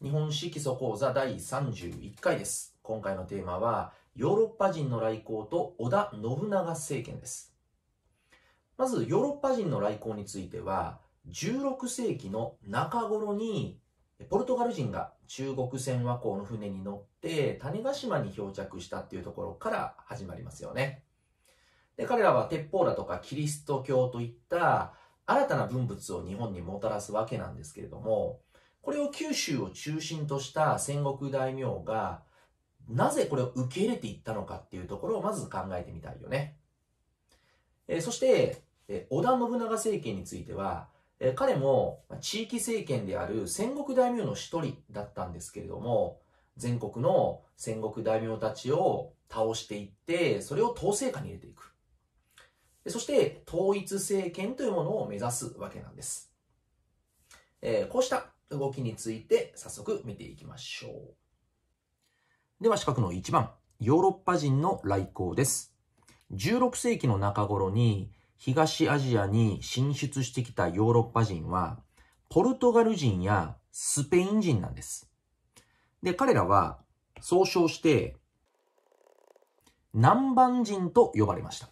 日本史基礎講座第31回です。今回のテーマは、ヨーロッパ人の来航と織田信長政権です。まず、ヨーロッパ人の来航については、16世紀の中頃に、ポルトガル人が中国船和光の船に乗って種子島に漂着したっていうところから始まりますよね。で、彼らは鉄砲だとかキリスト教といった新たな文物を日本にもたらすわけなんですけれども、これを九州を中心とした戦国大名が、なぜこれを受け入れていったのかっていうところをまず考えてみたいよね。えそして、え織田信長政権については、え彼も地域政権である戦国大名の一人だったんですけれども、全国の戦国大名たちを倒していって、それを統制下に入れていく。そして、統一政権というものを目指すわけなんです。えこうした動きについて早速見ていきましょう。では四角の1番、ヨーロッパ人の来航です。16世紀の中頃に東アジアに進出してきたヨーロッパ人は、ポルトガル人やスペイン人なんです。で、彼らは総称して南蛮人と呼ばれました。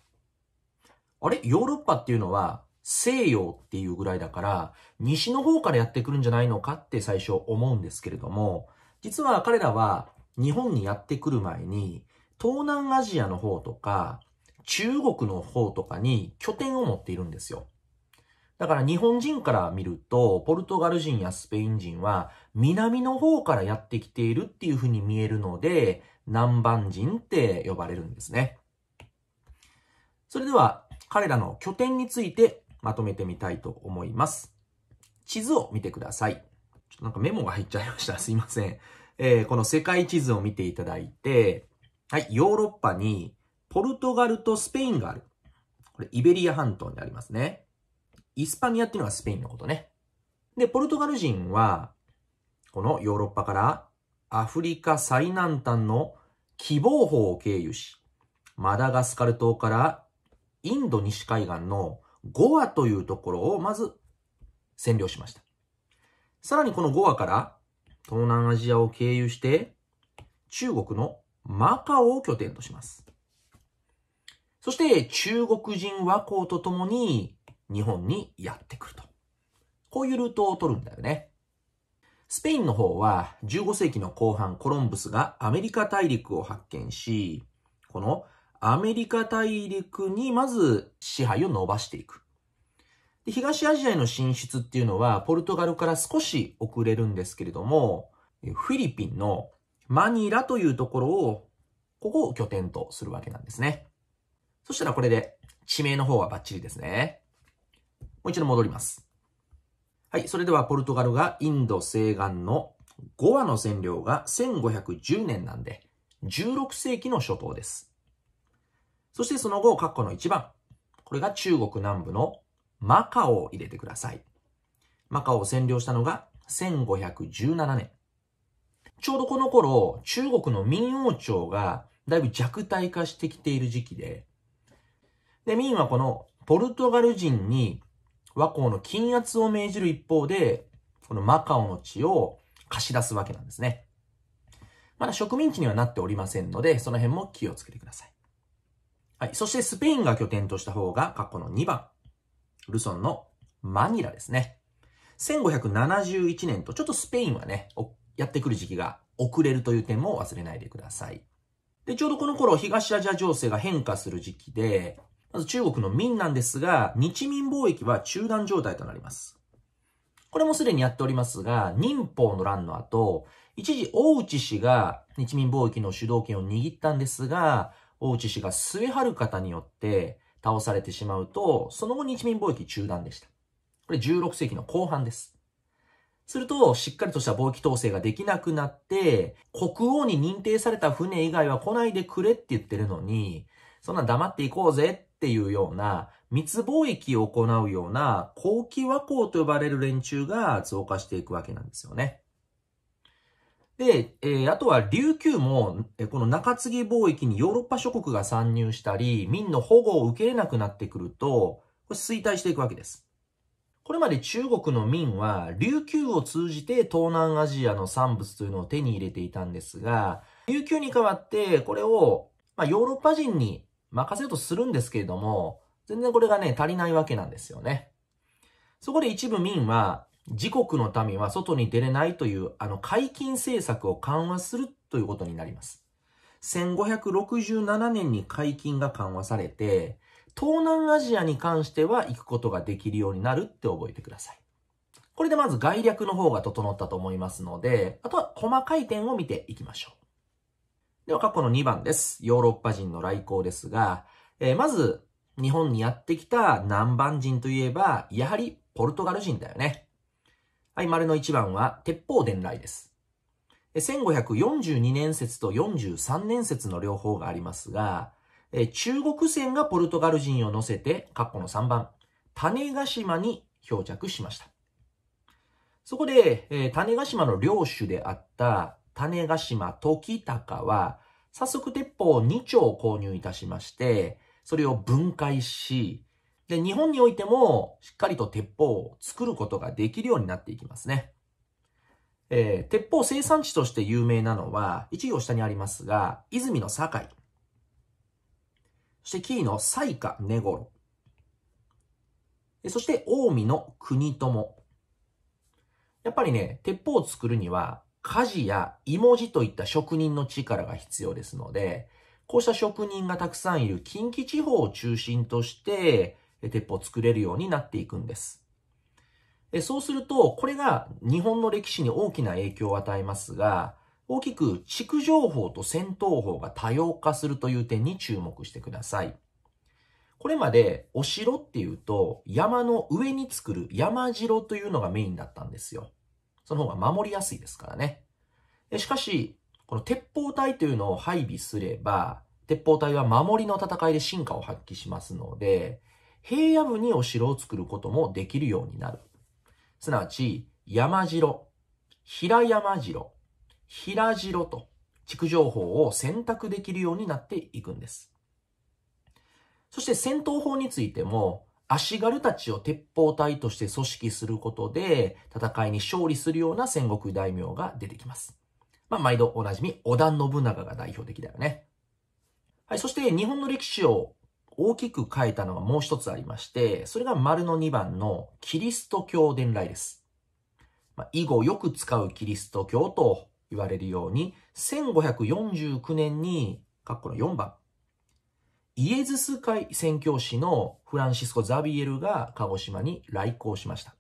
あれヨーロッパっていうのは西洋っていうぐらいだから、西の方からやってくるんじゃないのかって最初思うんですけれども、実は彼らは日本にやってくる前に、東南アジアの方とか、中国の方とかに拠点を持っているんですよ。だから日本人から見ると、ポルトガル人やスペイン人は南の方からやってきているっていうふうに見えるので、南蛮人って呼ばれるんですね。それでは彼らの拠点についてまとめてみたいと思います。地図を見てください。ちょっとなんかメモが入っちゃいました。すいません。えー、この世界地図を見ていただいて、はい、ヨーロッパにポルトガルとスペインがある。これイベリア半島にありますね。イスパニアっていうのはスペインのことね。で、ポルトガル人は、このヨーロッパからアフリカ最南端の希望峰を経由し、マダガスカル島からインド西海岸の5話というところをまず占領しました。さらにこの5話から東南アジアを経由して中国のマカオを拠点とします。そして中国人和光と共に日本にやってくると。こういうルートを取るんだよね。スペインの方は15世紀の後半コロンブスがアメリカ大陸を発見し、このアメリカ大陸にまず支配を伸ばしていく。で東アジアへの進出っていうのは、ポルトガルから少し遅れるんですけれども、フィリピンのマニラというところを、ここを拠点とするわけなんですね。そしたらこれで地名の方はバッチリですね。もう一度戻ります。はい、それではポルトガルがインド西岸のゴアの占領が1510年なんで、16世紀の初頭です。そしてその後、括弧の1番。これが中国南部のマカオを入れてください。マカオを占領したのが1517年。ちょうどこの頃、中国の民王朝がだいぶ弱体化してきている時期で、で、民はこのポルトガル人に和光の禁圧を命じる一方で、このマカオの地を貸し出すわけなんですね。まだ植民地にはなっておりませんので、その辺も気をつけてください。はい。そしてスペインが拠点とした方が、過去の2番。ルソンのマニラですね。1571年と、ちょっとスペインはね、やってくる時期が遅れるという点も忘れないでください。で、ちょうどこの頃、東アジア情勢が変化する時期で、まず中国の民なんですが、日民貿易は中断状態となります。これもすでにやっておりますが、民法の乱の後、一時大内氏が日民貿易の主導権を握ったんですが、大内氏が末春方によって倒されてしまうと、その後日民貿易中断でした。これ16世紀の後半です。すると、しっかりとした貿易統制ができなくなって、国王に認定された船以外は来ないでくれって言ってるのに、そんな黙っていこうぜっていうような、密貿易を行うような、後期和光と呼ばれる連中が増加していくわけなんですよね。で、えー、あとは琉球も、この中継ぎ貿易にヨーロッパ諸国が参入したり、民の保護を受けれなくなってくると、これ衰退していくわけです。これまで中国の民は、琉球を通じて東南アジアの産物というのを手に入れていたんですが、琉球に代わって、これを、まあ、ヨーロッパ人に任せようとするんですけれども、全然これがね、足りないわけなんですよね。そこで一部民は、自国の民は外に出れないという、あの、解禁政策を緩和するということになります。1567年に解禁が緩和されて、東南アジアに関しては行くことができるようになるって覚えてください。これでまず概略の方が整ったと思いますので、あとは細かい点を見ていきましょう。では過去の2番です。ヨーロッパ人の来航ですが、えー、まず日本にやってきた南蛮人といえば、やはりポルトガル人だよね。はい、丸の1番は、鉄砲伝来です。1542年説と43年説の両方がありますが、中国船がポルトガル人を乗せて、括弧の3番、種ヶ島に漂着しました。そこで、種ヶ島の領主であった種ヶ島時高は、早速鉄砲を2丁購入いたしまして、それを分解し、で、日本においても、しっかりと鉄砲を作ることができるようになっていきますね。えー、鉄砲生産地として有名なのは、一行下にありますが、泉の堺。そして、紀伊の西下根頃。そして、近江の国友。やっぱりね、鉄砲を作るには、鍛冶や芋地といった職人の力が必要ですので、こうした職人がたくさんいる近畿地方を中心として、鉄砲作れるようになっていくんです。そうすると、これが日本の歴史に大きな影響を与えますが、大きく築城法と戦闘法が多様化するという点に注目してください。これまでお城っていうと山の上に作る山城というのがメインだったんですよ。その方が守りやすいですからね。しかし、この鉄砲隊というのを配備すれば、鉄砲隊は守りの戦いで進化を発揮しますので、平野部にお城を作ることもできるようになる。すなわち、山城、平山城、平城と築情報を選択できるようになっていくんです。そして戦闘法についても、足軽たちを鉄砲隊として組織することで、戦いに勝利するような戦国大名が出てきます。まあ、毎度おなじみ、織田信長が代表的だよね。はい、そして日本の歴史を大きく書いたのはもう一つありまして、それが丸の2番のキリスト教伝来です。まあ、以後よく使うキリスト教と言われるように、1549年に、カッコの4番、イエズス会宣教師のフランシスコ・ザビエルが鹿児島に来航しました。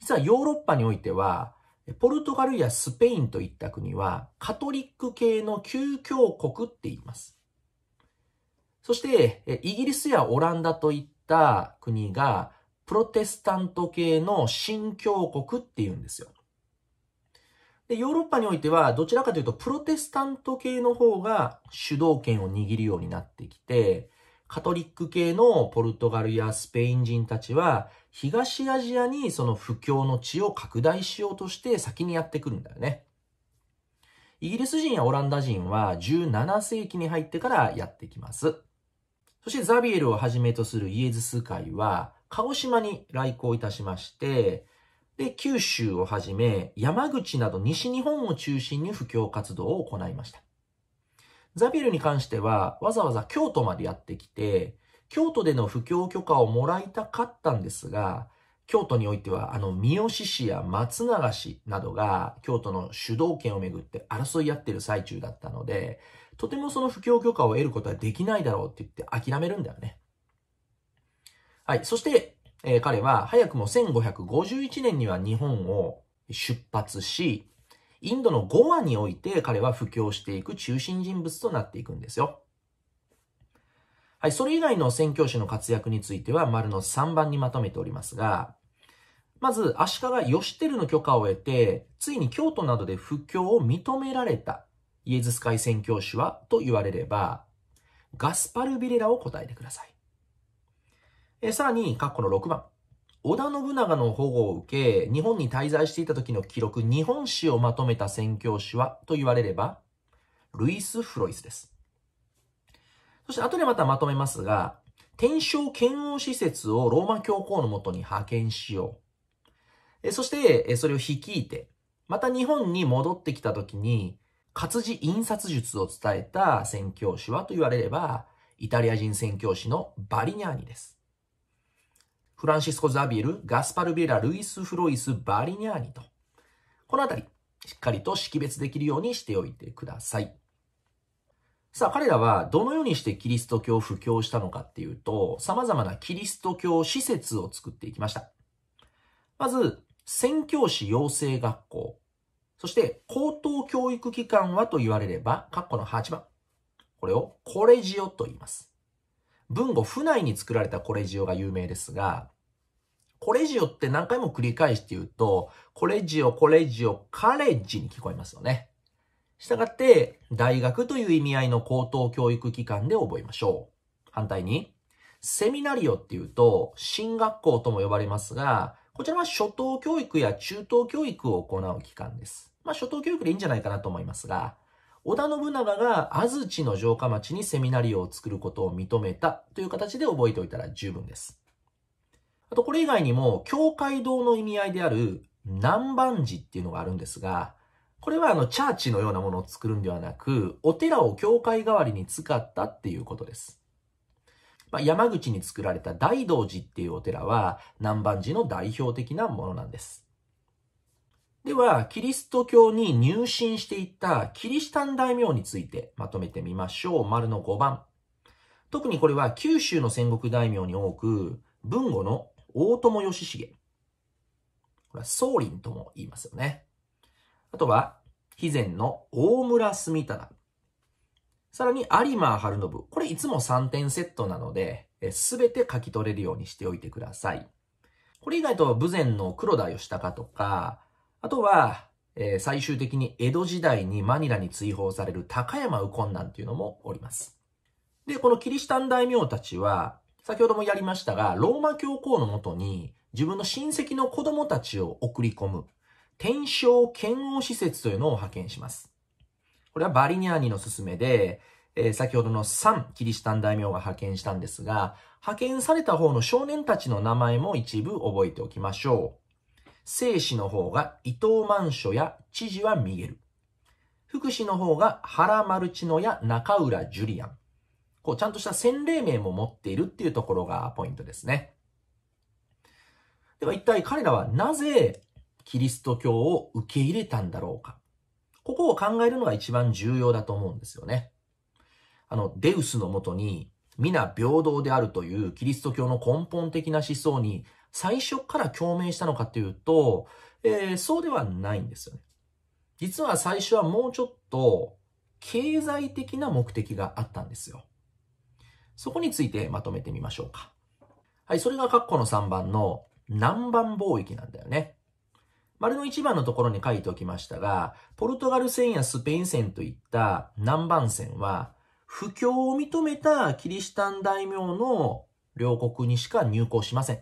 実はヨーロッパにおいては、ポルトガルやスペインといった国は、カトリック系の旧教国って言います。そして、イギリスやオランダといった国が、プロテスタント系の新教国っていうんですよ。で、ヨーロッパにおいては、どちらかというと、プロテスタント系の方が主導権を握るようになってきて、カトリック系のポルトガルやスペイン人たちは、東アジアにその布教の地を拡大しようとして先にやってくるんだよね。イギリス人やオランダ人は17世紀に入ってからやってきます。そしてザビエルをはじめとするイエズス会は、鹿児島に来航いたしまして、で、九州をはじめ、山口など西日本を中心に布教活動を行いました。ザビエルに関しては、わざわざ京都までやってきて、京都での布教許可をもらいたかったんですが、京都においては、あの、三好市や松永市などが、京都の主導権をめぐって争い合っている最中だったので、とてもその布教許可を得ることはできないだろうって言って諦めるんだよね。はい。そして、えー、彼は早くも1551年には日本を出発し、インドのゴアにおいて彼は布教していく中心人物となっていくんですよ。はい。それ以外の宣教師の活躍については丸の3番にまとめておりますが、まず、足利義輝の許可を得て、ついに京都などで布教を認められたイエズス会宣教師はと言われれば、ガスパルビレラを答えてください。えさらに、括弧の6番。織田信長の保護を受け、日本に滞在していた時の記録、日本史をまとめた宣教師はと言われれば、ルイス・フロイスです。そして後でまたまとめますが、天正検温施設をローマ教皇のもとに派遣しよう。そして、それを率いて、また日本に戻ってきた時に、活字印刷術を伝えた宣教師はと言われれば、イタリア人宣教師のバリニャーニです。フランシスコ・ザビエル、ガスパル・ビラ、ルイス・フロイス、バリニャーニと。このあたり、しっかりと識別できるようにしておいてください。さあ、彼らはどのようにしてキリスト教を布教したのかっていうと、様々なキリスト教施設を作っていきました。まず、宣教師養成学校。そして、高等教育機関はと言われれば、括弧の8番。これをコレジオと言います。文語、府内に作られたコレジオが有名ですが、コレジオって何回も繰り返して言うと、コレジオ、コレジオ、カレッジに聞こえますよね。したがって、大学という意味合いの高等教育機関で覚えましょう。反対に、セミナリオって言うと、進学校とも呼ばれますが、こちらは初等教育や中等教育を行う機関です。まあ、初等教育でいいんじゃないかなと思いますが、織田信長が安土の城下町にセミナリオを作ることを認めたという形で覚えておいたら十分です。あと、これ以外にも、教会堂の意味合いである南蛮寺っていうのがあるんですが、これはあの、チャーチのようなものを作るんではなく、お寺を教会代わりに使ったっていうことです。まあ、山口に作られた大道寺っていうお寺は南蛮寺の代表的なものなんです。では、キリスト教に入信していったキリシタン大名についてまとめてみましょう。丸の5番。特にこれは九州の戦国大名に多く、文後の大友義重。これは宗林とも言いますよね。あとは、肥前の大村住忠。さらに、有馬春信。これいつも3点セットなので、すべて書き取れるようにしておいてください。これ以外と、武前の黒田義高とか、あとは、えー、最終的に江戸時代にマニラに追放される高山右近なんていうのもおります。で、このキリシタン大名たちは、先ほどもやりましたが、ローマ教皇のもとに自分の親戚の子供たちを送り込む、天正剣王施設というのを派遣します。これはバリニャーニの勧めで、えー、先ほどの3キリシタン大名が派遣したんですが、派遣された方の少年たちの名前も一部覚えておきましょう。生死の方が伊藤万書や知事はミゲル。福祉の方が原マルチノや中浦ジュリアン。こう、ちゃんとした洗礼名も持っているっていうところがポイントですね。では一体彼らはなぜキリスト教を受け入れたんだろうか。ここを考えるのが一番重要だと思うんですよね。あの、デウスのもとに、皆平等であるというキリスト教の根本的な思想に最初から共鳴したのかというと、えー、そうではないんですよね。実は最初はもうちょっと経済的な目的があったんですよ。そこについてまとめてみましょうか。はい、それが括弧の3番の南蛮貿易なんだよね。丸の一番のところに書いておきましたが、ポルトガル戦やスペイン戦といった南蛮戦は、不況を認めたキリシタン大名の両国にしか入港しません。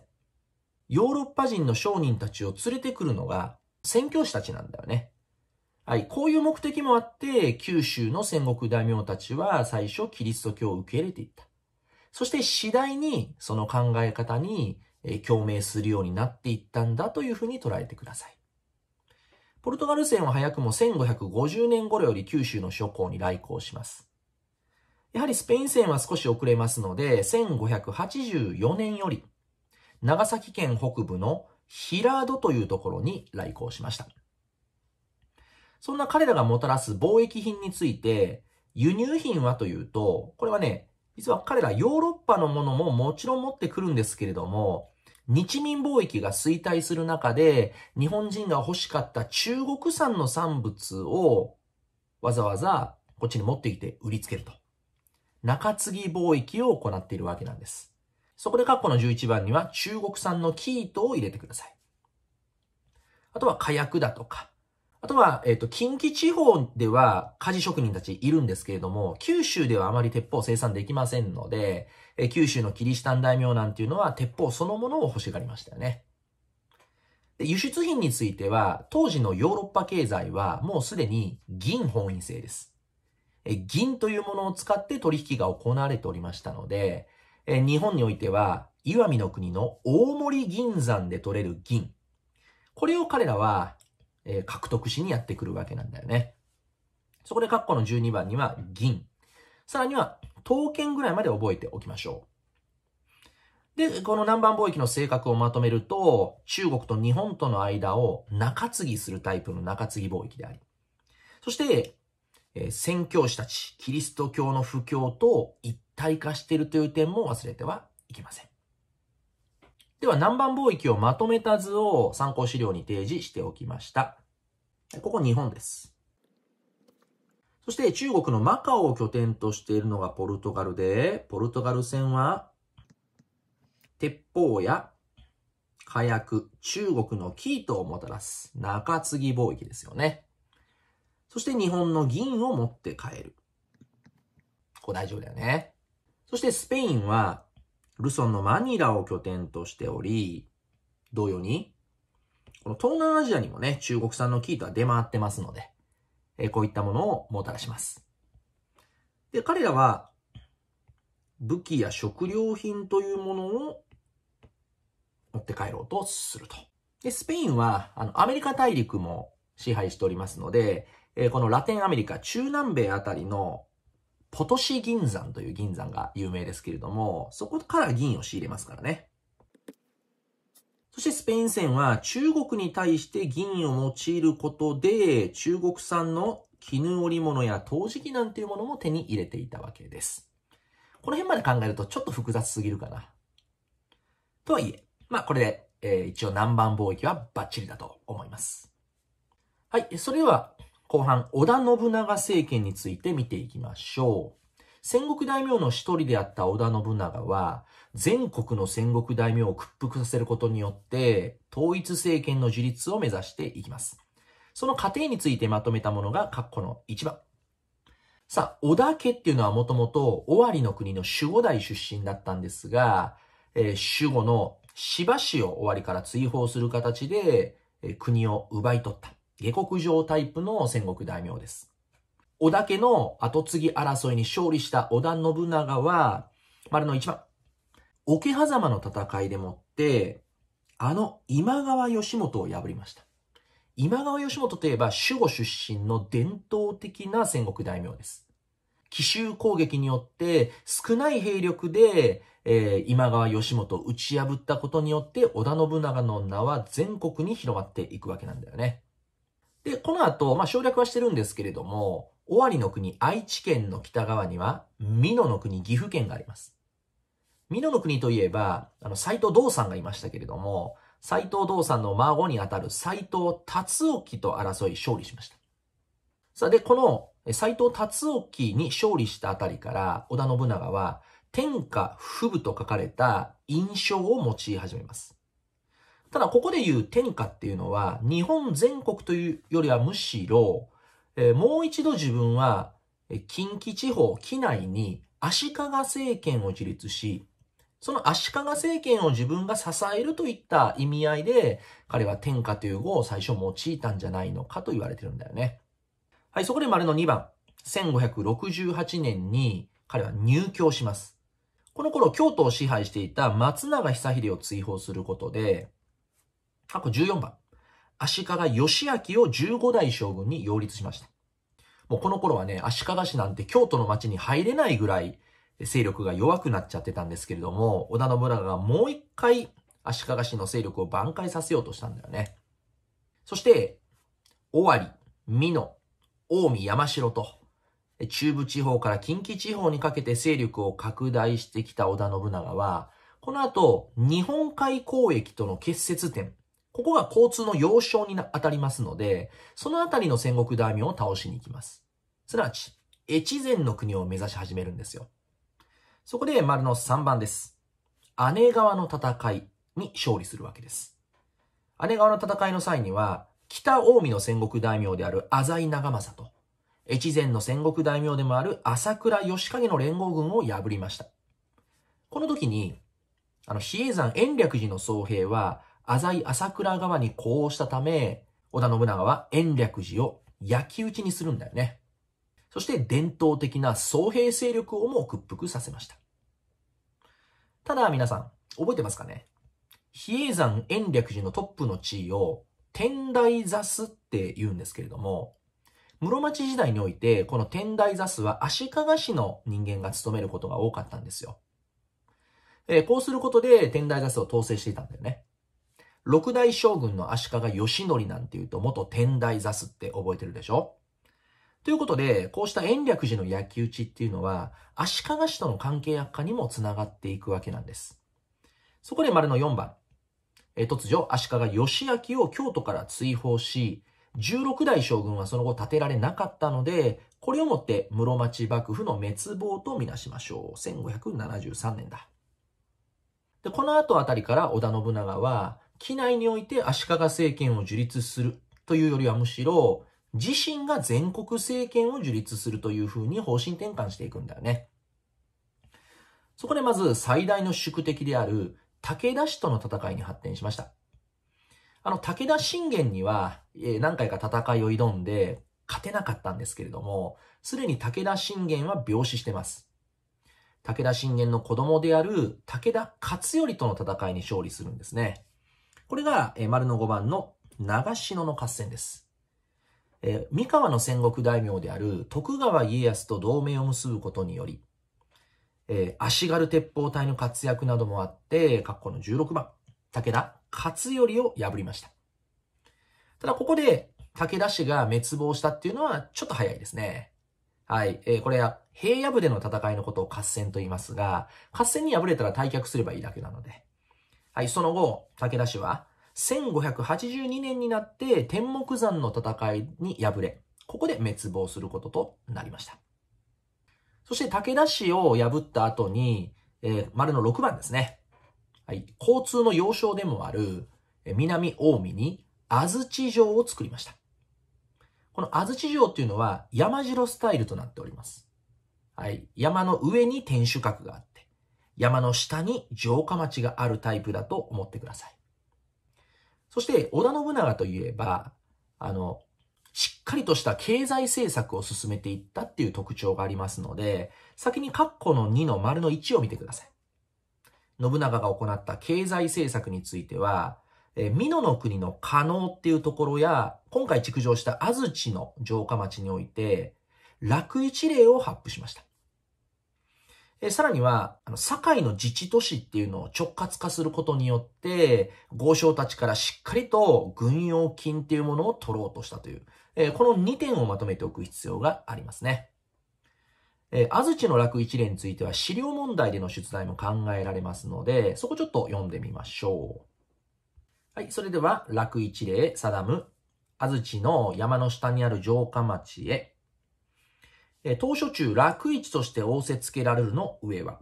ヨーロッパ人の商人たちを連れてくるのが宣教師たちなんだよね。はい、こういう目的もあって、九州の戦国大名たちは最初キリスト教を受け入れていった。そして次第にその考え方に共鳴するようになっていったんだというふうに捉えてください。ポルトガル船は早くも1550年頃より九州の諸港に来航します。やはりスペイン船は少し遅れますので、1584年より、長崎県北部の平戸というところに来航しました。そんな彼らがもたらす貿易品について、輸入品はというと、これはね、実は彼らヨーロッパのものももちろん持ってくるんですけれども、日民貿易が衰退する中で、日本人が欲しかった中国産の産物をわざわざこっちに持ってきて売りつけると。中継ぎ貿易を行っているわけなんです。そこで括弧の11番には中国産の生糸を入れてください。あとは火薬だとか、あとは、えっ、ー、と、近畿地方では鍛冶職人たちいるんですけれども、九州ではあまり鉄砲生産できませんので、えー、九州のキリシタン大名なんていうのは鉄砲そのものを欲しがりましたよね。で輸出品については、当時のヨーロッパ経済はもうすでに銀本位制です。え銀というものを使って取引が行われておりましたので、え日本においては、石見の国の大森銀山で取れる銀。これを彼らはえー、獲得しにやってくるわけなんだよね。そこで括弧の12番には銀。さらには、刀剣ぐらいまで覚えておきましょう。で、この南蛮貿易の性格をまとめると、中国と日本との間を中継ぎするタイプの中継ぎ貿易であり、そして、えー、宣教師たち、キリスト教の布教と一体化しているという点も忘れてはいけません。では南蛮貿易をまとめた図を参考資料に提示しておきました。ここ日本です。そして中国のマカオを拠点としているのがポルトガルで、ポルトガル戦は、鉄砲や火薬、中国の生糸をもたらす中継ぎ貿易ですよね。そして日本の銀を持って帰る。ここ大丈夫だよね。そしてスペインはルソンのマニラを拠点としており、同様に、この東南アジアにもね、中国産の生糸は出回ってますので、えこういったものをもたらします。で、彼らは、武器や食料品というものを持って帰ろうとすると。で、スペインは、あの、アメリカ大陸も支配しておりますので、えこのラテンアメリカ、中南米あたりのポトシ銀山という銀山が有名ですけれども、そこから銀を仕入れますからね。そしてスペイン戦は中国に対して銀を用いることで、中国産の絹織物や陶磁器なんていうものも手に入れていたわけです。この辺まで考えるとちょっと複雑すぎるかな。とはいえ、まあこれで、えー、一応南蛮貿易はバッチリだと思います。はい、それでは後半、織田信長政権について見ていきましょう。戦国大名の一人であった織田信長は、全国の戦国大名を屈服させることによって、統一政権の樹立を目指していきます。その過程についてまとめたものが、括弧の1番。さあ、織田家っていうのはもともと、尾張の国の守護代出身だったんですが、えー、守護の芝氏を尾張から追放する形で、えー、国を奪い取った。下国上タイプの戦国大名です。織田家の後継ぎ争いに勝利した織田信長は、丸の一番。桶狭間の戦いでもって、あの今川義元を破りました。今川義元といえば守護出身の伝統的な戦国大名です。奇襲攻撃によって少ない兵力で、えー、今川義元を打ち破ったことによって織田信長の名は全国に広がっていくわけなんだよね。で、この後、まあ、省略はしてるんですけれども、尾張の国、愛知県の北側には、美濃の国、岐阜県があります。美濃の国といえば、あの、斎藤道さんがいましたけれども、斎藤道さんの孫にあたる斎藤達興と争い勝利しました。さあ、で、この斎藤達興に勝利したあたりから、織田信長は、天下不武と書かれた印象を用い始めます。ただここで言う天下っていうのは、日本全国というよりはむしろ、えー、もう一度自分は、近畿地方、畿内に足利政権を自立し、その足利政権を自分が支えるといった意味合いで、彼は天下という語を最初用いたんじゃないのかと言われてるんだよね。はい、そこで丸の2番。1568年に彼は入教します。この頃、京都を支配していた松永久秀を追放することで、過去14番、足利義明を15代将軍に擁立しました。もうこの頃はね、足利市なんて京都の町に入れないぐらい勢力が弱くなっちゃってたんですけれども、織田信長がもう一回足利市の勢力を挽回させようとしたんだよね。そして、尾張、美濃、近江、山城と、中部地方から近畿地方にかけて勢力を拡大してきた織田信長は、この後、日本海交易との結節点、ここが交通の要衝に当たりますので、そのあたりの戦国大名を倒しに行きます。すなわち、越前の国を目指し始めるんですよ。そこで丸の3番です。姉川の戦いに勝利するわけです。姉川の戦いの際には、北近江の戦国大名である浅井長政と、越前の戦国大名でもある朝倉義景の連合軍を破りました。この時に、あの、比叡山延暦寺の僧兵は、浅井朝倉側に呼応したため、織田信長は延暦寺を焼き討ちにするんだよね。そして伝統的な総兵勢力をも屈服させました。ただ皆さん、覚えてますかね比叡山延暦寺のトップの地位を天台座すって言うんですけれども、室町時代において、この天台座すは足利市の人間が務めることが多かったんですよ。えー、こうすることで天台座すを統制していたんだよね。六代将軍の足利義則なんていうと、元天台座すって覚えてるでしょということで、こうした延暦寺の焼き討ちっていうのは、足利氏との関係悪化にもつながっていくわけなんです。そこで丸の4番。え突如、足利義明を京都から追放し、16代将軍はその後建てられなかったので、これをもって室町幕府の滅亡とみなしましょう。1573年だ。で、この後あたりから織田信長は、機内において足利政権を樹立するというよりはむしろ、自身が全国政権を樹立するというふうに方針転換していくんだよね。そこでまず最大の宿敵である武田氏との戦いに発展しました。あの、武田信玄には、え何回か戦いを挑んで、勝てなかったんですけれども、すでに武田信玄は病死してます。武田信玄の子供である武田勝頼との戦いに勝利するんですね。これが、えー、丸の5番の長篠の合戦です。えー、三河の戦国大名である徳川家康と同盟を結ぶことにより、えー、足軽鉄砲隊の活躍などもあって、括弧の16番、武田勝頼を破りました。ただここで武田氏が滅亡したっていうのはちょっと早いですね。はい。えー、これは平野部での戦いのことを合戦と言いますが、合戦に敗れたら退却すればいいだけなので、はい、その後、武田氏は、1582年になって天目山の戦いに敗れ、ここで滅亡することとなりました。そして武田氏を破った後に、えー、丸の6番ですね。はい、交通の要衝でもある、え南近江に安土城を作りました。この安土城っていうのは山城スタイルとなっております。はい、山の上に天守閣があっ山の下に城下町があるタイプだと思ってください。そして、織田信長といえば、あの、しっかりとした経済政策を進めていったっていう特徴がありますので、先に括弧の2の丸の1を見てください。信長が行った経済政策については、え美濃の国の加納っていうところや、今回築城した安土の城下町において、楽一例を発布しました。えさらには、あの、堺の自治都市っていうのを直轄化することによって、豪商たちからしっかりと軍用金っていうものを取ろうとしたという、えこの2点をまとめておく必要がありますね。え安土の楽一例については資料問題での出題も考えられますので、そこちょっと読んでみましょう。はい、それでは、楽一例、定む、安土の山の下にある城下町へ、当初中楽市として仰せつけられるの上は。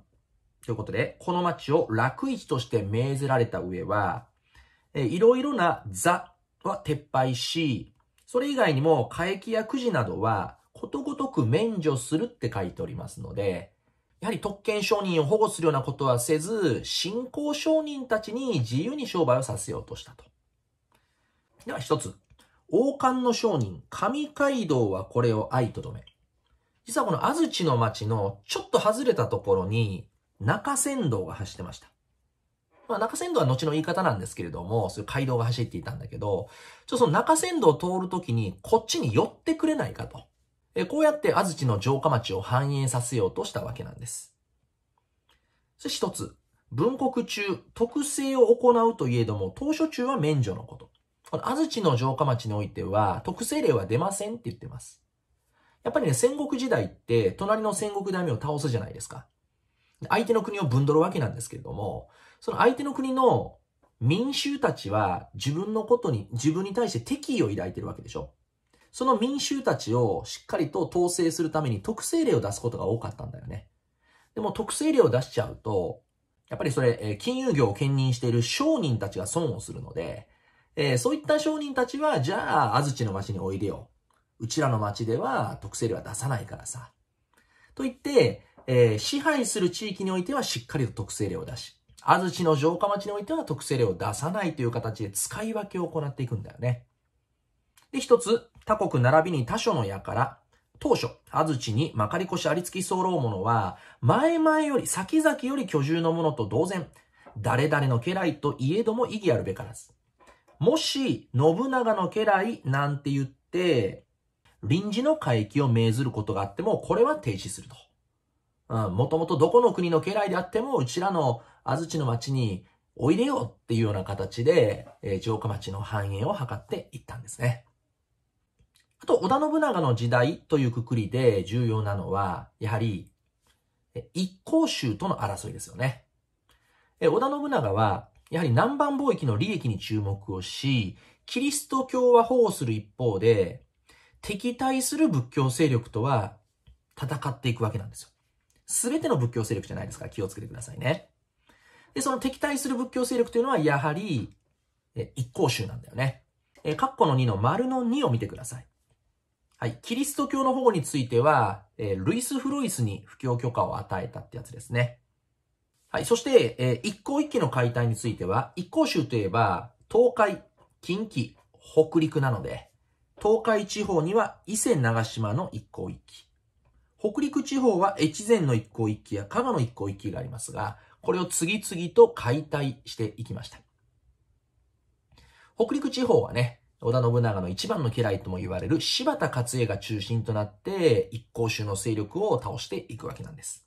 ということで、この町を楽市として命ぜられた上は、いろいろな座は撤廃し、それ以外にも会期やくじなどはことごとく免除するって書いておりますので、やはり特権承認を保護するようなことはせず、信仰承認たちに自由に商売をさせようとしたと。では一つ。王冠の商人、神街道はこれを愛とどめ。実はこの安土の町のちょっと外れたところに中山道が走ってました。まあ中山道は後の言い方なんですけれども、そういう街道が走っていたんだけど、ちょっとその中山道を通るときにこっちに寄ってくれないかと。えこうやって安土の城下町を繁栄させようとしたわけなんです。そして一つ。文国中、特性を行うといえども、当初中は免除のこと。この安土の城下町においては、特性例は出ませんって言ってます。やっぱりね、戦国時代って、隣の戦国大名を倒すじゃないですか。相手の国をぶんどるわけなんですけれども、その相手の国の民衆たちは自分のことに、自分に対して敵意を抱いてるわけでしょ。その民衆たちをしっかりと統制するために特性例を出すことが多かったんだよね。でも特性例を出しちゃうと、やっぱりそれ、え金融業を兼任している商人たちが損をするので、えー、そういった商人たちは、じゃあ、安土の町においでよ。うちらの町では特性量は出さないからさ。と言って、えー、支配する地域においてはしっかりと特性量を出し、安土の城下町においては特性量を出さないという形で使い分けを行っていくんだよね。で、一つ、他国並びに他所のやから、当初、安土にまかりこしありつき候う者は、前々より、先々より居住の者と同然、誰々の家来といえども意義あるべからず。もし、信長の家来なんて言って、臨時の会期を命ずることがあっても、これは停止すると。うん、もともとどこの国の家来であっても、うちらの安土の町においでよっていうような形で、えー、城下町の繁栄を図っていったんですね。あと、織田信長の時代というくくりで重要なのは、やはり、一向宗との争いですよね。え織田信長は、やはり南蛮貿易の利益に注目をし、キリスト教は保護する一方で、敵対する仏教勢力とは戦っていくわけなんですよ。すべての仏教勢力じゃないですから気をつけてくださいね。で、その敵対する仏教勢力というのはやはり、え一向宗なんだよね。えー、カッコの2の丸の2を見てください。はい。キリスト教の保護については、えー、ルイス・フロイスに布教許可を与えたってやつですね。はい。そして、えー、一向一揆の解体については、一向宗といえば、東海、近畿、北陸なので、東海地方には伊勢長島の一向一揆。北陸地方は越前の一向一揆や加賀の一向一揆がありますが、これを次々と解体していきました。北陸地方はね、織田信長の一番の家来とも言われる柴田勝家が中心となって一向宗の勢力を倒していくわけなんです。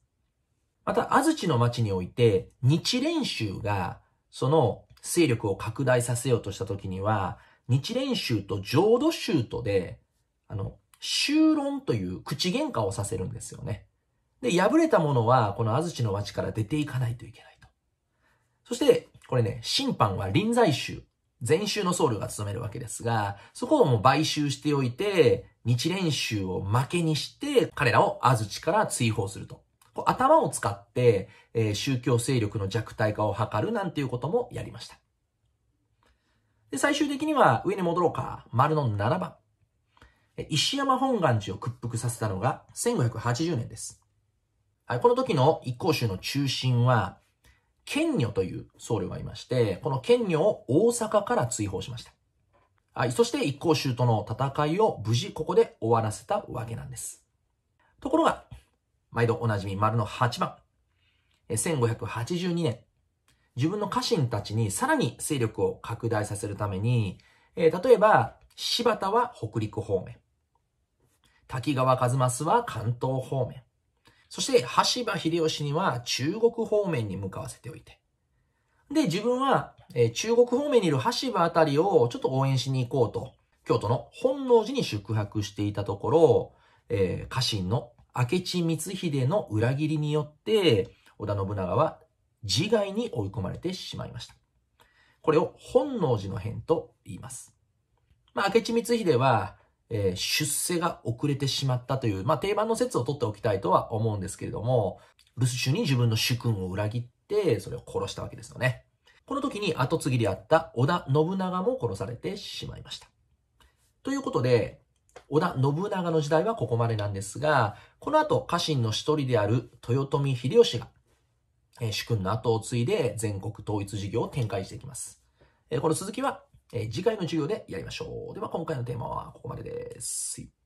また、安土の町において日蓮宗がその勢力を拡大させようとした時には、日蓮宗と浄土宗とで、あの、修論という口喧嘩をさせるんですよね。で、破れたものは、この安土の町から出ていかないといけないと。そして、これね、審判は臨済宗、禅宗の僧侶が務めるわけですが、そこをもう買収しておいて、日蓮宗を負けにして、彼らを安土から追放すると。頭を使って、えー、宗教勢力の弱体化を図るなんていうこともやりました。で、最終的には上に戻ろうか。丸の7番。石山本願寺を屈服させたのが1580年です。はい、この時の一向宗の中心は、賢女という僧侶がいまして、この賢女を大阪から追放しました。はい、そして一向宗との戦いを無事ここで終わらせたわけなんです。ところが、毎度おなじみ丸の8番、1582年、自分の家臣たちにさらに勢力を拡大させるために、えー、例えば、柴田は北陸方面。滝川一益は関東方面。そして、橋場秀吉には中国方面に向かわせておいて。で、自分は、えー、中国方面にいる橋場あたりをちょっと応援しに行こうと、京都の本能寺に宿泊していたところ、えー、家臣の明智光秀の裏切りによって、織田信長は自害に追い込まれてしまいました。これを本能寺の変と言います。まあ、明智光秀は、えー、出世が遅れてしまったという、まあ、定番の説を取っておきたいとは思うんですけれども、留守中に自分の主君を裏切って、それを殺したわけですよね。この時に後継ぎであった織田信長も殺されてしまいました。ということで、織田信長の時代はここまでなんですが、この後家臣の一人である豊臣秀吉がえ主君の後を継いで全国統一事業を展開していきます。えこの続きは、え次回の授業でやりましょう。では今回のテーマはここまでです。